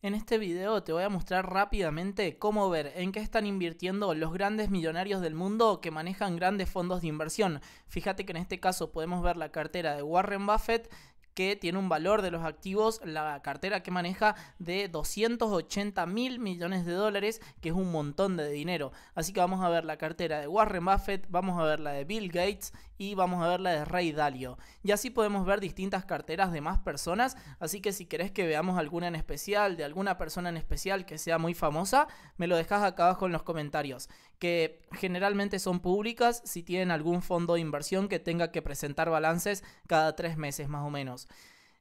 En este video te voy a mostrar rápidamente cómo ver en qué están invirtiendo los grandes millonarios del mundo que manejan grandes fondos de inversión. Fíjate que en este caso podemos ver la cartera de Warren Buffett que tiene un valor de los activos, la cartera que maneja, de 280 mil millones de dólares, que es un montón de dinero. Así que vamos a ver la cartera de Warren Buffett, vamos a ver la de Bill Gates y vamos a ver la de Ray Dalio. Y así podemos ver distintas carteras de más personas, así que si querés que veamos alguna en especial, de alguna persona en especial que sea muy famosa, me lo dejas acá abajo en los comentarios, que generalmente son públicas si tienen algún fondo de inversión que tenga que presentar balances cada tres meses más o menos.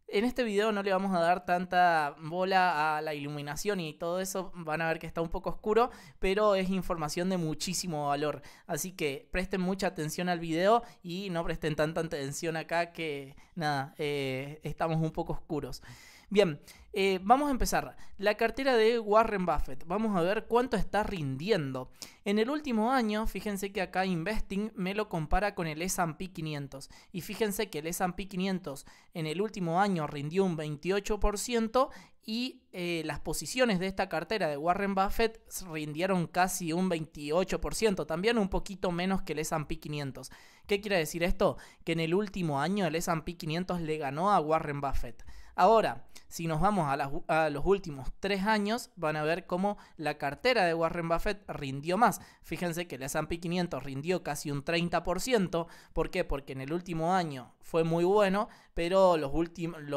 En este video no le vamos a dar tanta bola a la iluminación y todo eso, van a ver que está un poco oscuro, pero es información de muchísimo valor. Así que presten mucha atención al video y no presten tanta atención acá que nada, eh, estamos un poco oscuros. Bien, eh, vamos a empezar. La cartera de Warren Buffett. Vamos a ver cuánto está rindiendo. En el último año, fíjense que acá Investing me lo compara con el SP 500. Y fíjense que el SP 500 en el último año rindió un 28% y eh, las posiciones de esta cartera de Warren Buffett rindieron casi un 28%, también un poquito menos que el SP 500. ¿Qué quiere decir esto? Que en el último año el SP 500 le ganó a Warren Buffett. Ahora, si nos vamos a, los últimos tres años, van a ver cómo la cartera de Warren Buffett rindió más. Fíjense que el S&P 500 rindió casi un 30%. ¿Por qué? Porque en el último año fue muy bueno, pero los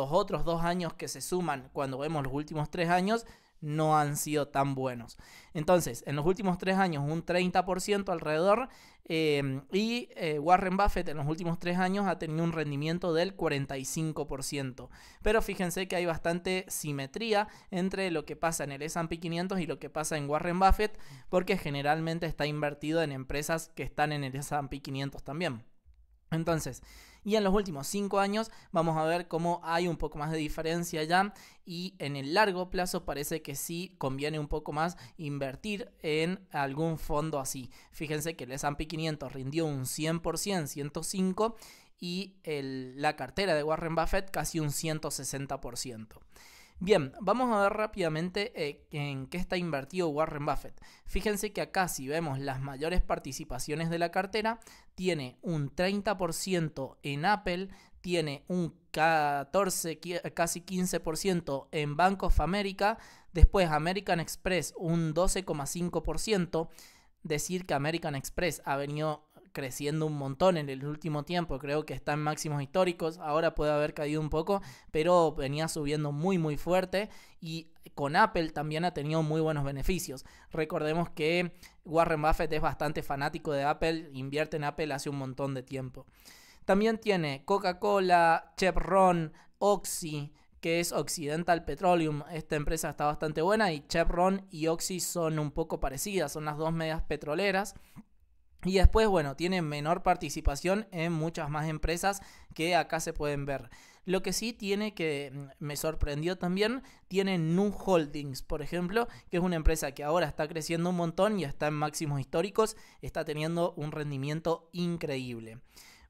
otros dos años que se suman cuando vemos los últimos tres años no han sido tan buenos. Entonces, en los últimos tres años un 30% alrededor eh, y eh, Warren Buffett en los últimos tres años ha tenido un rendimiento del 45%. Pero fíjense que hay bastante simetría entre lo que pasa en el S&P 500 y lo que pasa en Warren Buffett porque generalmente está invertido en empresas que están en el S&P 500 también. Entonces, y en los últimos cinco años vamos a ver cómo hay un poco más de diferencia ya y en el largo plazo parece que sí conviene un poco más invertir en algún fondo así. Fíjense que el S&P 500 rindió un 100%, 105 y la cartera de Warren Buffett casi un 160%. Bien, vamos a ver rápidamente eh, en qué está invertido Warren Buffett. Fíjense que acá si vemos las mayores participaciones de la cartera, tiene un 30% en Apple, tiene un 14, casi 15% en Bank of America, después American Express un 12,5%. Decir que American Express ha venido creciendo un montón en el último tiempo. Creo que está en máximos históricos. Ahora puede haber caído un poco, pero venía subiendo muy, muy fuerte. Y con Apple también ha tenido muy buenos beneficios. Recordemos que Warren Buffett es bastante fanático de Apple, invierte en Apple hace un montón de tiempo. También tiene Coca-Cola, Chevron, Oxy, que es Occidental Petroleum. Esta empresa está bastante buena y Chevron y Oxy son un poco parecidas, son las dos medias petroleras. Y después, bueno, tiene menor participación en muchas más empresas que acá se pueden ver. Lo que sí tiene que mm, me sorprendió también, tiene New Holdings, por ejemplo, que es una empresa que ahora está creciendo un montón y está en máximos históricos, está teniendo un rendimiento increíble.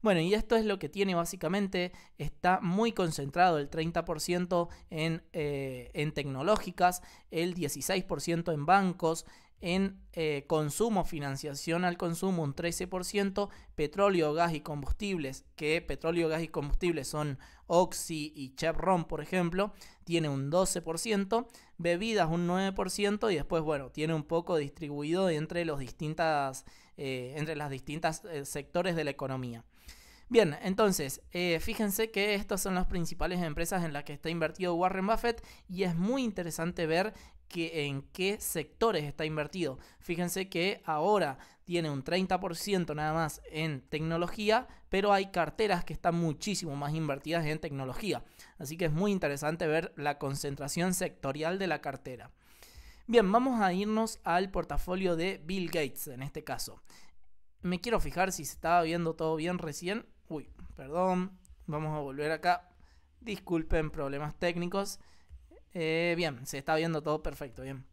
Bueno, y esto es lo que tiene básicamente, está muy concentrado el 30% en, eh, en tecnológicas, el 16% en bancos, en eh, consumo, financiación al consumo un 13%, petróleo, gas y combustibles, que petróleo, gas y combustibles son Oxy y Chevron, por ejemplo, tiene un 12%, bebidas un 9% y después, bueno, tiene un poco distribuido entre los distintas, eh, entre las distintas eh, sectores de la economía. Bien, entonces, eh, fíjense que estas son las principales empresas en las que está invertido Warren Buffett y es muy interesante ver en qué sectores está invertido. Fíjense que ahora tiene un 30% nada más en tecnología, pero hay carteras que están muchísimo más invertidas en tecnología. Así que es muy interesante ver la concentración sectorial de la cartera. Bien, vamos a irnos al portafolio de Bill Gates en este caso. Me quiero fijar si se estaba viendo todo bien recién. Uy, perdón. Vamos a volver acá. Disculpen problemas técnicos. Eh, bien, se está viendo todo perfecto, bien.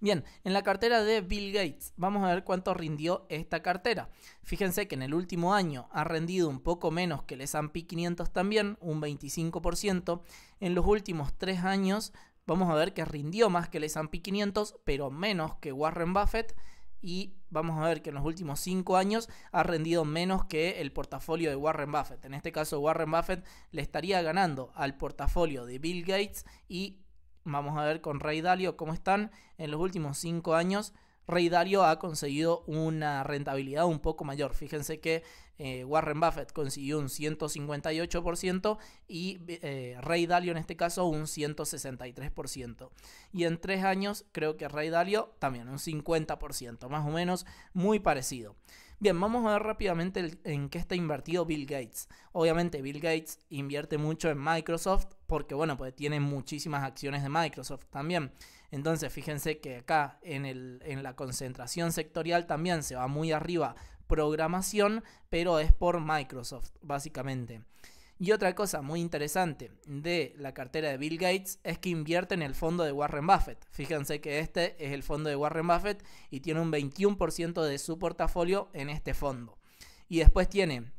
Bien, en la cartera de Bill Gates, vamos a ver cuánto rindió esta cartera. Fíjense que en el último año ha rendido un poco menos que el S&P 500 también, un 25%. En los últimos tres años vamos a ver que rindió más que el S&P 500, pero menos que Warren Buffett y vamos a ver que en los últimos cinco años ha rendido menos que el portafolio de Warren Buffett. En este caso Warren Buffett le estaría ganando al portafolio de Bill Gates y vamos a ver con Ray Dalio cómo están en los últimos cinco años Rey Dalio ha conseguido una rentabilidad un poco mayor. Fíjense que eh, Warren Buffett consiguió un 158% y eh, Rey Dalio en este caso un 163%. Y en tres años creo que Rey Dalio también un 50%, más o menos muy parecido. Bien, vamos a ver rápidamente en qué está invertido Bill Gates. Obviamente Bill Gates invierte mucho en Microsoft porque bueno, pues tiene muchísimas acciones de Microsoft también. Entonces, fíjense que acá en, la concentración sectorial también se va muy arriba programación, pero es por Microsoft, básicamente. Y otra cosa muy interesante de la cartera de Bill Gates es que invierte en el fondo de Warren Buffett. Fíjense que este es el fondo de Warren Buffett y tiene un 21% de su portafolio en este fondo. Y después tiene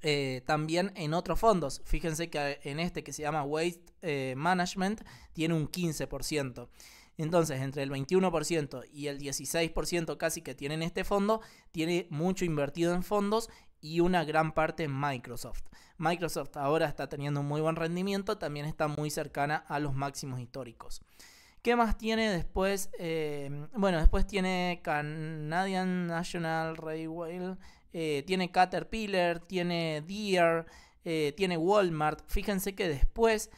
eh, también en otros fondos. Fíjense que en este que se llama Waste eh, Management tiene un 15%. Entonces, entre el 21% y el 16% casi que tienen este fondo, tiene mucho invertido en fondos y una gran parte en Microsoft. Microsoft ahora está teniendo un muy buen rendimiento, también está muy cercana a los máximos históricos. ¿Qué más tiene después? Eh, bueno, después tiene Canadian National Railway, eh, tiene Caterpillar, tiene Deer, eh, tiene Walmart. Fíjense que después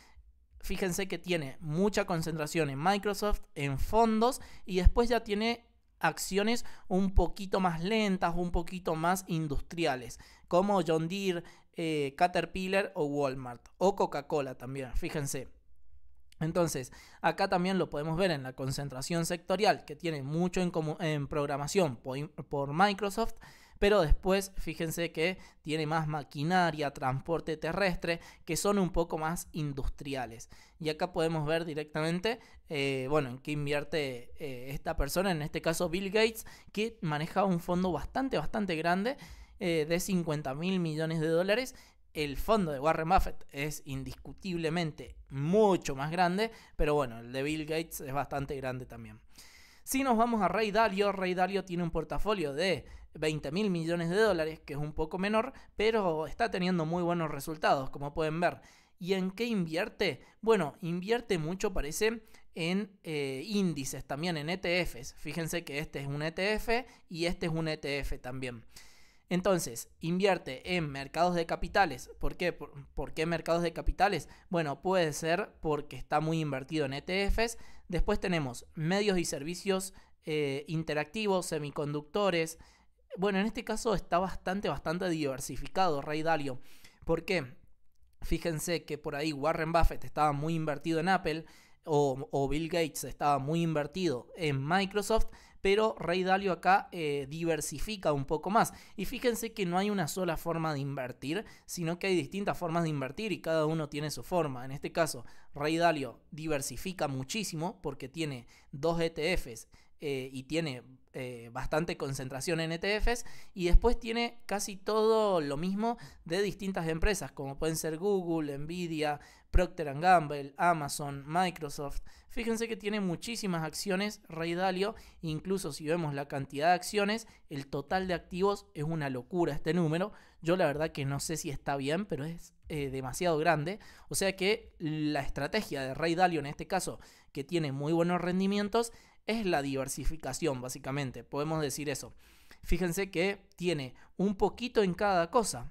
fíjense que tiene mucha concentración en Microsoft, en fondos y después ya tiene acciones un poquito más lentas, un poquito más industriales, como John Deere, eh, Caterpillar o Walmart, o Coca-Cola también, fíjense. Entonces, acá también lo podemos ver en la concentración sectorial, que tiene mucho en, programación por Microsoft pero después, fíjense que tiene más maquinaria, transporte terrestre, que son un poco más industriales. Y acá podemos ver directamente, eh, bueno, en qué invierte eh, esta persona, en este caso Bill Gates, que maneja un fondo bastante, bastante grande. Eh, de 50 mil millones de dólares el fondo de Warren Buffett es indiscutiblemente mucho más grande, pero bueno, el de Bill Gates es bastante grande también. Si nos vamos a Ray Dalio, Ray Dalio tiene un portafolio de 20 mil millones de dólares, que es un poco menor, pero está teniendo muy buenos resultados, como pueden ver. ¿Y en qué invierte? Bueno, invierte mucho, parece, en eh, índices, también en ETFs. Fíjense que este es un ETF y este es un ETF también. Entonces, invierte en mercados de capitales. ¿Por qué? ¿Por qué mercados de capitales? Bueno, puede ser porque está muy invertido en ETFs, Después tenemos medios y servicios eh, interactivos, semiconductores. Bueno, en este caso está bastante, bastante diversificado Ray Dalio. ¿Por qué? Fíjense que por ahí Warren Buffett estaba muy invertido en Apple o Bill Gates estaba muy invertido en Microsoft pero Rey Dalio acá eh, diversifica un poco más. Y fíjense que no hay una sola forma de invertir, sino que hay distintas formas de invertir y cada uno tiene su forma. En este caso, Rey Dalio diversifica muchísimo porque tiene dos ETFs eh, y tiene eh, bastante concentración en ETFs y después tiene casi todo lo mismo de distintas empresas como pueden ser Google, Nvidia, Procter Gamble, Amazon, Microsoft. Fíjense que tiene muchísimas acciones Ray Dalio, incluso si vemos la cantidad de acciones, el total de activos es una locura este número. Yo la verdad que no sé si está bien, pero es eh, demasiado grande. O sea que la estrategia de Rey Dalio en este caso, que tiene muy buenos rendimientos, es la diversificación, básicamente. Podemos decir eso. Fíjense que tiene un poquito en cada cosa.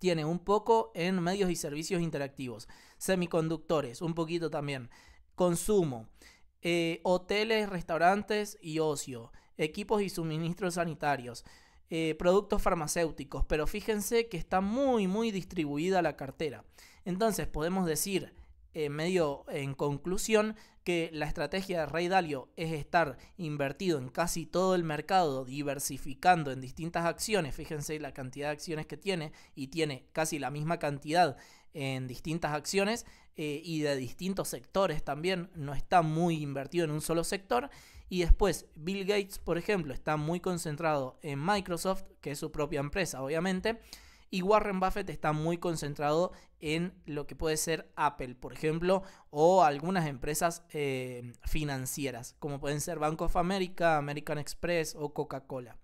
Tiene un poco en medios y servicios interactivos, semiconductores, un poquito también, consumo, eh, hoteles, restaurantes y ocio, equipos y suministros sanitarios, eh, productos farmacéuticos, pero fíjense que está muy, muy distribuida la cartera. Entonces podemos decir, eh, medio en conclusión, que la estrategia de Ray Dalio es estar invertido en casi todo el mercado, diversificando en distintas acciones, fíjense la cantidad de acciones que tiene y tiene casi la misma cantidad en distintas acciones eh, y de distintos sectores también, no está muy invertido en un solo sector. Y después Bill Gates, por ejemplo, está muy concentrado en Microsoft, que es su propia empresa, obviamente y Warren Buffett está muy concentrado en lo que puede ser Apple, por ejemplo, o algunas empresas eh, financieras, como pueden ser Bank of America, American Express o Coca-Cola.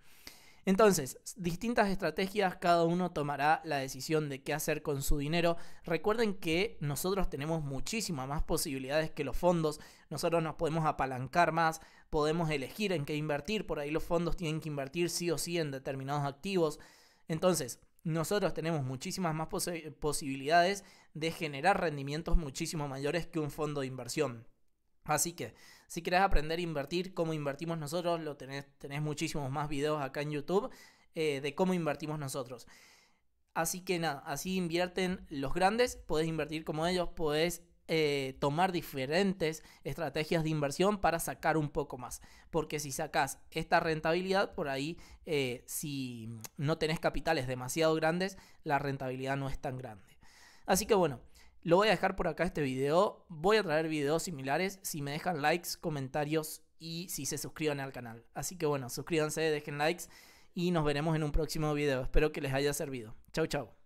Entonces, distintas estrategias, cada uno tomará la decisión de qué hacer con su dinero. Recuerden que nosotros tenemos muchísimas más posibilidades que los fondos, nosotros nos podemos apalancar más, podemos elegir en qué invertir, por ahí los fondos tienen que invertir sí o sí en determinados activos. Entonces, nosotros tenemos muchísimas más posibilidades de generar rendimientos muchísimo mayores que un fondo de inversión. Así que, si querés aprender a invertir, como invertimos nosotros, lo tenés, tenés muchísimos más videos acá en YouTube eh, de cómo invertimos nosotros. Así que nada, así invierten los grandes, podés invertir como ellos, podés eh, tomar diferentes estrategias de inversión para sacar un poco más. Porque si sacas esta rentabilidad, por ahí, eh, si no tenés capitales demasiado grandes, la rentabilidad no es tan grande. Así que bueno, lo voy a dejar por acá este video. Voy a traer videos similares si me dejan likes, comentarios y si se suscriban al canal. Así que bueno, suscríbanse, dejen likes y nos veremos en un próximo video. Espero que les haya servido. Chau, chau.